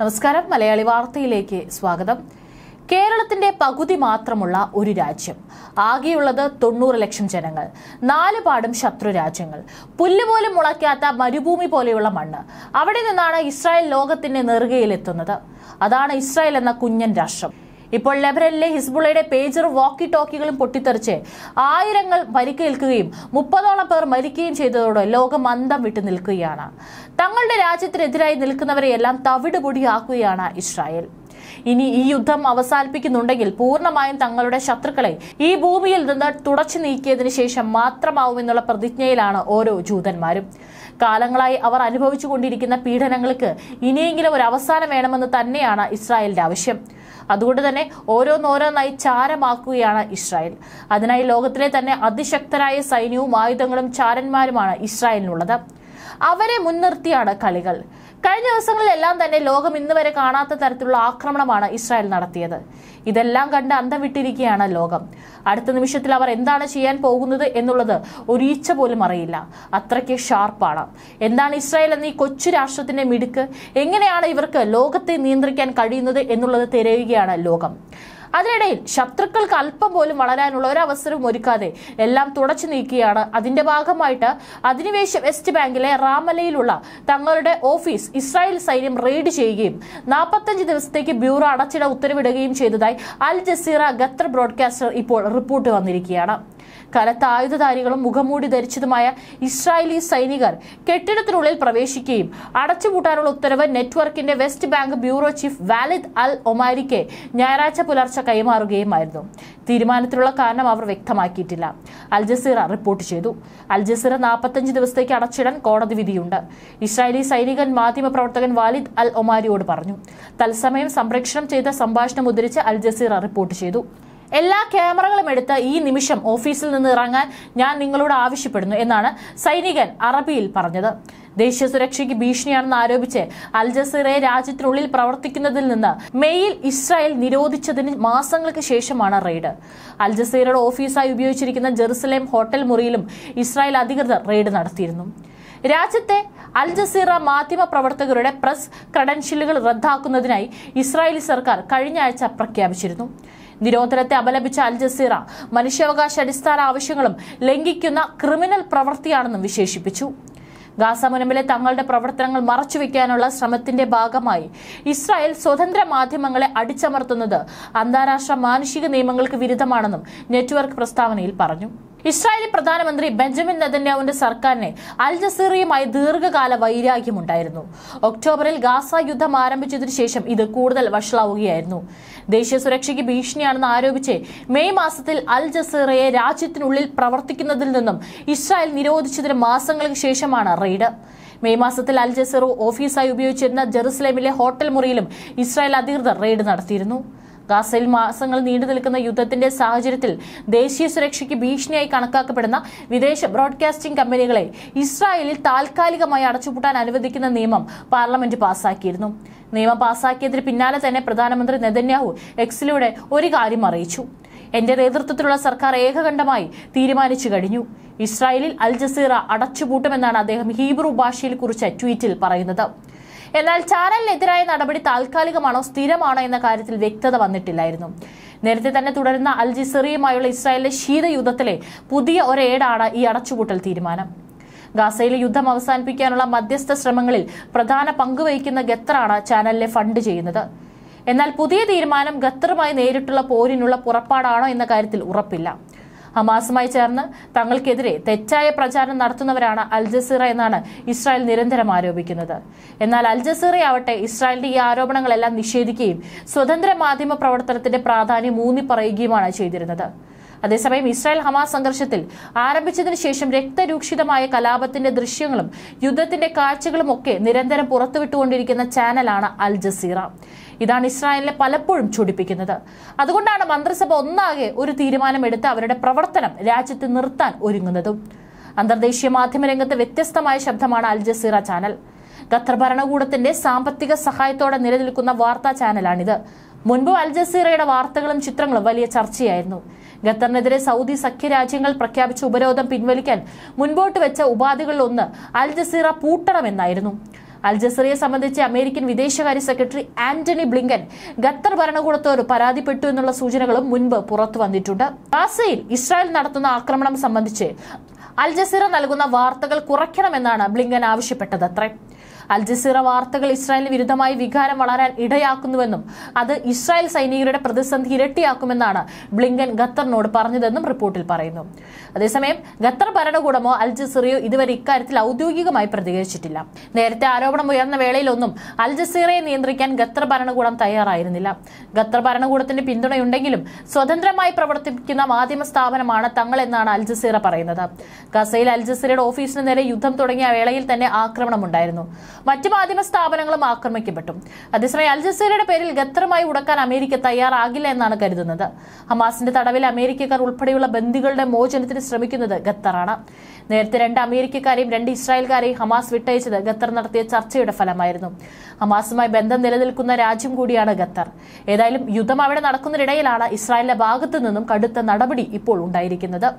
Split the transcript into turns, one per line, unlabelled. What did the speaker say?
നമസ്കാരം മലയാളി വാർത്തയിലേക്ക് സ്വാഗതം കേരളത്തിന്റെ പകുതി മാത്രമുള്ള ഒരു രാജ്യം ആകെയുള്ളത് തൊണ്ണൂറ് ലക്ഷം ജനങ്ങൾ നാല് പാടും ശത്രു രാജ്യങ്ങൾ പുല്ലുപോലും മുളയ്ക്കാത്ത മരുഭൂമി പോലെയുള്ള മണ്ണ് അവിടെ നിന്നാണ് ഇസ്രായേൽ ലോകത്തിന്റെ നെറുകയിലെത്തുന്നത് അതാണ് ഇസ്രായേൽ എന്ന കുഞ്ഞൻ രാഷ്ട്രം ഇപ്പോൾ ലെബനനിലെ ഹിസ്ബുള്ളയുടെ പേജർ വാക്കി ടോക്കികളും പൊട്ടിത്തെറിച്ച് ആയിരങ്ങൾ പരിക്കേൽക്കുകയും മുപ്പതോളം പേർ മരിക്കുകയും ചെയ്തതോടെ ലോകം അന്തം വിട്ടു നിൽക്കുകയാണ് തങ്ങളുടെ രാജ്യത്തിനെതിരായി നിൽക്കുന്നവരെയെല്ലാം തവിടുപൊടിയാക്കുകയാണ് ഇസ്രായേൽ ഇനി ഈ യുദ്ധം അവസാനിപ്പിക്കുന്നുണ്ടെങ്കിൽ പൂർണ്ണമായും തങ്ങളുടെ ശത്രുക്കളെ ഈ ഭൂമിയിൽ നിന്ന് തുടച്ചു നീക്കിയതിനു ശേഷം മാത്രമാവുമെന്നുള്ള പ്രതിജ്ഞയിലാണ് ഓരോ ജൂതന്മാരും കാലങ്ങളായി അവർ അനുഭവിച്ചുകൊണ്ടിരിക്കുന്ന പീഡനങ്ങൾക്ക് ഇനിയെങ്കിലും ഒരു അവസാനം വേണമെന്ന് തന്നെയാണ് ഇസ്രായേലിന്റെ ആവശ്യം അതുകൊണ്ട് തന്നെ ഓരോന്നോരോന്നായി ചാരമാക്കുകയാണ് ഇസ്രായേൽ അതിനായി ലോകത്തിലെ തന്നെ അതിശക്തരായ സൈന്യവും ആയുധങ്ങളും ചാരന്മാരുമാണ് ഇസ്രായേലിനുള്ളത് അവരെ മുൻനിർത്തിയാണ് കളികൾ കഴിഞ്ഞ ദിവസങ്ങളിലെല്ലാം തന്നെ ലോകം ഇന്ന് വരെ കാണാത്ത തരത്തിലുള്ള ആക്രമണമാണ് ഇസ്രായേൽ നടത്തിയത് ഇതെല്ലാം കണ്ട് അന്തം വിട്ടിരിക്കുകയാണ് ലോകം അടുത്ത നിമിഷത്തിൽ അവർ എന്താണ് ചെയ്യാൻ പോകുന്നത് എന്നുള്ളത് ഒരു പോലും അറിയില്ല അത്രയ്ക്ക് ഷാർപ്പാണ് എന്താണ് ഇസ്രായേൽ എന്ന ഈ കൊച്ചു രാഷ്ട്രത്തിന്റെ മിടുക്ക് എങ്ങനെയാണ് ഇവർക്ക് ലോകത്തെ നിയന്ത്രിക്കാൻ കഴിയുന്നത് എന്നുള്ളത് തിരയുകയാണ് ലോകം അതിനിടയിൽ ശത്രുക്കൾക്ക് അല്പം പോലും വളരാനുള്ള ഒരു അവസരവും ഒരുക്കാതെ എല്ലാം തുടച്ചു നീക്കുകയാണ് അതിന്റെ ഭാഗമായിട്ട് അധിനിവേശ വെസ്റ്റ് ബാങ്കിലെ റാമലയിലുള്ള തങ്ങളുടെ ഓഫീസ് ഇസ്രായേൽ സൈന്യം റെയ്ഡ് ചെയ്യുകയും നാൽപ്പത്തഞ്ച് ദിവസത്തേക്ക് ബ്യൂറോ അടച്ചിട ഉത്തരവിടുകയും ചെയ്തതായി അൽ ജസീറ ഖത്തർ ബ്രോഡ്കാസ്റ്റർ ഇപ്പോൾ റിപ്പോർട്ട് വന്നിരിക്കുകയാണ് കനത്ത ആയുധധാരികളും മുഖംമൂടി ധരിച്ചതുമായ ഇസ്രായേലി സൈനികർ കെട്ടിടത്തിനുള്ളിൽ പ്രവേശിക്കുകയും അടച്ചുപൂട്ടാനുള്ള ഉത്തരവ് നെറ്റ്വർക്കിന്റെ West Bank bureau chief Walid Al ഒമാരിക്ക് ഞായറാഴ്ച പുലർച്ചെ ചർച്ച കൈമാറുകയുമായിരുന്നു തീരുമാനത്തിലുള്ള കാരണം അവർ വ്യക്തമാക്കിയിട്ടില്ല അൽജസീറ റിപ്പോർട്ട് ചെയ്തു അൽജസീറ നാൽപ്പത്തഞ്ച് ദിവസത്തേക്ക് അടച്ചിടാൻ കോടതി വിധിയുണ്ട് ഇസ്രായേലി സൈനികൻ മാധ്യമപ്രവർത്തകൻ വാലിദ് അൽ ഒമാരിയോട് പറഞ്ഞു തത്സമയം സംപ്രേക്ഷണം ചെയ്ത സംഭാഷണം ഉദ്ധരിച്ച് അൽജസീറ റിപ്പോർട്ട് ചെയ്തു എല്ലാ ക്യാമറകളും എടുത്ത് ഈ നിമിഷം ഓഫീസിൽ നിന്ന് ഇറങ്ങാൻ ഞാൻ നിങ്ങളോട് ആവശ്യപ്പെടുന്നു എന്നാണ് സൈനികൻ അറബിയിൽ പറഞ്ഞത് ദേശീയ സുരക്ഷയ്ക്ക് ഭീഷണിയാണെന്ന് ആരോപിച്ച് അൽ ജസീറയെ രാജ്യത്തിനുള്ളിൽ പ്രവർത്തിക്കുന്നതിൽ നിന്ന് മെയ്യിൽ ഇസ്രായേൽ നിരോധിച്ചതിന് മാസങ്ങൾക്ക് ശേഷമാണ് റെയ്ഡ് അൽ ജസീറയുടെ ഓഫീസായി ഉപയോഗിച്ചിരിക്കുന്ന ജെറുസലേം ഹോട്ടൽ മുറിയിലും ഇസ്രായേൽ അധികൃതർ റെയ്ഡ് നടത്തിയിരുന്നു രാജ്യത്തെ അൽ ജസീറ മാധ്യമ പ്രവർത്തകരുടെ പ്രസ് ക്രഡൻഷ്യലുകൾ റദ്ദാക്കുന്നതിനായി ഇസ്രായേലി സർക്കാർ കഴിഞ്ഞ ആഴ്ച പ്രഖ്യാപിച്ചിരുന്നു നിരോധനത്തെ അപലപിച്ച അൽ ജസീറ മനുഷ്യാവകാശ അടിസ്ഥാന ആവശ്യങ്ങളും ലംഘിക്കുന്ന ക്രിമിനൽ പ്രവൃത്തിയാണെന്നും വിശേഷിപ്പിച്ചു ഗാസ മുനമ്പിലെ തങ്ങളുടെ പ്രവർത്തനങ്ങൾ മറച്ചുവെക്കാനുള്ള ശ്രമത്തിന്റെ ഭാഗമായി ഇസ്രായേൽ സ്വതന്ത്ര മാധ്യമങ്ങളെ അടിച്ചമർത്തുന്നത് അന്താരാഷ്ട്ര മാനുഷിക നിയമങ്ങൾക്ക് വിരുദ്ധമാണെന്നും നെറ്റ്വർക്ക് പ്രസ്താവനയിൽ പറഞ്ഞു ഇസ്രായേലി പ്രധാനമന്ത്രി ബെഞ്ചമിൻ നെതന്യാവിന്റെ സർക്കാരിന് അൽ ജസീറയുമായി ദീർഘകാല വൈരാഗ്യമുണ്ടായിരുന്നു ഒക്ടോബറിൽ ഗാസ യുദ്ധം ആരംഭിച്ചതിനു ശേഷം ഇത് കൂടുതൽ വഷളാവുകയായിരുന്നു ദേശീയ സുരക്ഷയ്ക്ക് ഭീഷണിയാണെന്ന് ആരോപിച്ച് മെയ് മാസത്തിൽ അൽ ജസീറയെ രാജ്യത്തിനുള്ളിൽ പ്രവർത്തിക്കുന്നതിൽ നിന്നും ഇസ്രായേൽ നിരോധിച്ചതിന് മാസങ്ങൾക്ക് ശേഷമാണ് റെയ്ഡ് മെയ് മാസത്തിൽ അൽ ജസീറോ ഓഫീസായി ഉപയോഗിച്ചിരുന്ന ജെറുസലേമിലെ ഹോട്ടൽ മുറിയിലും ഇസ്രായേൽ അധികൃതർ റെയ്ഡ് നടത്തിയിരുന്നു ഗാസയിൽ മാസങ്ങൾ നീണ്ടു നിൽക്കുന്ന യുദ്ധത്തിന്റെ സാഹചര്യത്തിൽ ദേശീയ സുരക്ഷയ്ക്ക് ഭീഷണിയായി കണക്കാക്കപ്പെടുന്ന വിദേശ ബ്രോഡ്കാസ്റ്റിംഗ് കമ്പനികളെ ഇസ്രായേലിൽ താൽക്കാലികമായി അടച്ചുപൂട്ടാൻ അനുവദിക്കുന്ന നിയമം പാർലമെന്റ് പാസാക്കിയിരുന്നു നിയമം പാസാക്കിയതിന് പിന്നാലെ തന്നെ പ്രധാനമന്ത്രി നെതന്യാഹു എക്സിലൂടെ ഒരു കാര്യം അറിയിച്ചു എന്റെ നേതൃത്വത്തിലുള്ള സർക്കാർ ഏകകണ്ഠമായി തീരുമാനിച്ചു കഴിഞ്ഞു ഇസ്രായേലിൽ അൽ ജസീറ അടച്ചുപൂട്ടുമെന്നാണ് അദ്ദേഹം ഹീബ്രു ഭാഷയിൽ കുറിച്ച ട്വീറ്റിൽ പറയുന്നത് എന്നാൽ ചാനലിനെതിരായ നടപടി താൽക്കാലികമാണോ സ്ഥിരമാണോ എന്ന കാര്യത്തിൽ വ്യക്തത വന്നിട്ടില്ലായിരുന്നു നേരത്തെ തന്നെ തുടരുന്ന അൽ ജിസറിയുമായുള്ള ഇസ്രായേലിലെ ശീതയുദ്ധത്തിലെ പുതിയ ഒരേടാണ് ഈ അടച്ചുപൂട്ടൽ തീരുമാനം ഗാസയിലെ യുദ്ധം അവസാനിപ്പിക്കാനുള്ള മധ്യസ്ഥ ശ്രമങ്ങളിൽ പ്രധാന പങ്കുവഹിക്കുന്ന ഖത്തറാണ് ചാനലിനെ ഫണ്ട് ചെയ്യുന്നത് എന്നാൽ പുതിയ തീരുമാനം ഖത്തറുമായി നേരിട്ടുള്ള പോരിനുള്ള പുറപ്പാടാണോ എന്ന കാര്യത്തിൽ ഉറപ്പില്ല ഹമാസുമായി ചേർന്ന് തങ്ങൾക്കെതിരെ തെറ്റായ പ്രചാരണം നടത്തുന്നവരാണ് അൽ ജസീറ എന്നാണ് ഇസ്രായേൽ നിരന്തരം ആരോപിക്കുന്നത് എന്നാൽ അൽ ജസീറയാവട്ടെ ഇസ്രായേലിന്റെ ഈ ആരോപണങ്ങളെല്ലാം നിഷേധിക്കുകയും സ്വതന്ത്ര മാധ്യമ പ്രവർത്തനത്തിന്റെ പ്രാധാന്യം ഊന്നിപ്പറയുകയുമാണ് ചെയ്തിരുന്നത് അതേസമയം ഇസ്രായേൽ ഹമാസ് സംഘർഷത്തിൽ ആരംഭിച്ചതിന് ശേഷം രക്തരൂക്ഷിതമായ കലാപത്തിന്റെ ദൃശ്യങ്ങളും യുദ്ധത്തിന്റെ കാഴ്ചകളും ഒക്കെ നിരന്തരം പുറത്തുവിട്ടുകൊണ്ടിരിക്കുന്ന ചാനലാണ് അൽ ജസീറ ഇതാണ് ഇസ്രായേലിനെ പലപ്പോഴും ചൊടിപ്പിക്കുന്നത് അതുകൊണ്ടാണ് മന്ത്രിസഭ ഒന്നാകെ ഒരു തീരുമാനമെടുത്ത് അവരുടെ പ്രവർത്തനം രാജ്യത്ത് നിർത്താൻ ഒരുങ്ങുന്നതും അന്തർദേശീയ മാധ്യമ രംഗത്ത് വ്യത്യസ്തമായ ശബ്ദമാണ് അൽ ജസീറ ചാനൽ ഖത്തർ ഭരണകൂടത്തിന്റെ സാമ്പത്തിക സഹായത്തോടെ നിലനിൽക്കുന്ന വാർത്താ ചാനലാണിത് മുൻപ് അൽ ജസീറയുടെ വാർത്തകളും ചിത്രങ്ങളും വലിയ ചർച്ചയായിരുന്നു ഖത്തറിനെതിരെ സൗദി സഖ്യരാജ്യങ്ങൾ പ്രഖ്യാപിച്ച ഉപരോധം പിൻവലിക്കാൻ മുൻപോട്ട് വെച്ച ഉപാധികളിലൊന്ന് അൽ ജസീറ പൂട്ടണമെന്നായിരുന്നു അൽ ജസീറയെ സംബന്ധിച്ച് അമേരിക്കൻ വിദേശകാര്യ സെക്രട്ടറി ആന്റണി ബ്ലിങ്കൻ ഖത്തർ ഭരണകൂടത്തോട് പരാതിപ്പെട്ടു എന്നുള്ള സൂചനകളും മുൻപ് പുറത്തു വന്നിട്ടുണ്ട് ഗാസയിൽ ഇസ്രായേൽ നടത്തുന്ന ആക്രമണം സംബന്ധിച്ച് അൽ ജസീറ നൽകുന്ന വാർത്തകൾ കുറയ്ക്കണമെന്നാണ് ബ്ലിങ്കൻ ആവശ്യപ്പെട്ടത് അത്രേ അൽ ജസീറ വാർത്തകൾ ഇസ്രായേലിന് വിരുദ്ധമായി വികാരം വളരാൻ ഇടയാക്കുന്നുവെന്നും അത് ഇസ്രായേൽ സൈനികരുടെ പ്രതിസന്ധി ഇരട്ടിയാക്കുമെന്നാണ് ബ്ലിങ്കൻ ഖത്തറിനോട് പറഞ്ഞതെന്നും റിപ്പോർട്ടിൽ പറയുന്നു അതേസമയം ഖത്തർ ഭരണകൂടമോ അൽ ജസീറയോ ഇതുവരെ ഇക്കാര്യത്തിൽ ഔദ്യോഗികമായി പ്രതികരിച്ചിട്ടില്ല നേരത്തെ ആരോപണം ഉയർന്ന വേളയിലൊന്നും അൽ ജസീറയെ നിയന്ത്രിക്കാൻ ഖത്തർ ഭരണകൂടം തയ്യാറായിരുന്നില്ല ഖത്തർ ഭരണകൂടത്തിന്റെ പിന്തുണയുണ്ടെങ്കിലും സ്വതന്ത്രമായി പ്രവർത്തിക്കുന്ന മാധ്യമ സ്ഥാപനമാണ് തങ്ങളെന്നാണ് അൽ ജസീറ പറയുന്നത് ഗസയിൽ അൽ ജസീറയുടെ ഓഫീസിന് നേരെ യുദ്ധം തുടങ്ങിയ വേളയിൽ തന്നെ ആക്രമണമുണ്ടായിരുന്നു മറ്റ് മാധ്യമ സ്ഥാപനങ്ങളും ആക്രമിക്കപ്പെട്ടു അതേസമയം അൽ പേരിൽ ഗത്തറുമായി ഉടക്കാൻ അമേരിക്ക തയ്യാറാകില്ല എന്നാണ് കരുതുന്നത് ഹമാസിന്റെ തടവിൽ അമേരിക്കക്കാർ ഉൾപ്പെടെയുള്ള ബന്ദികളുടെ മോചനത്തിന് ശ്രമിക്കുന്നത് ഖത്തറാണ് നേരത്തെ രണ്ട് അമേരിക്കക്കാരെയും രണ്ട് ഇസ്രായേൽക്കാരെയും ഹമാസ് വിട്ടയച്ചത് ഖത്തർ നടത്തിയ ചർച്ചയുടെ ഫലമായിരുന്നു ഹമാസുമായി ബന്ധം നിലനിൽക്കുന്ന രാജ്യം കൂടിയാണ് ഖത്തർ ഏതായാലും യുദ്ധം അവിടെ നടക്കുന്നതിനിടയിലാണ് ഇസ്രായേലിന്റെ ഭാഗത്തു നിന്നും കടുത്ത നടപടി ഇപ്പോൾ ഉണ്ടായിരിക്കുന്നത്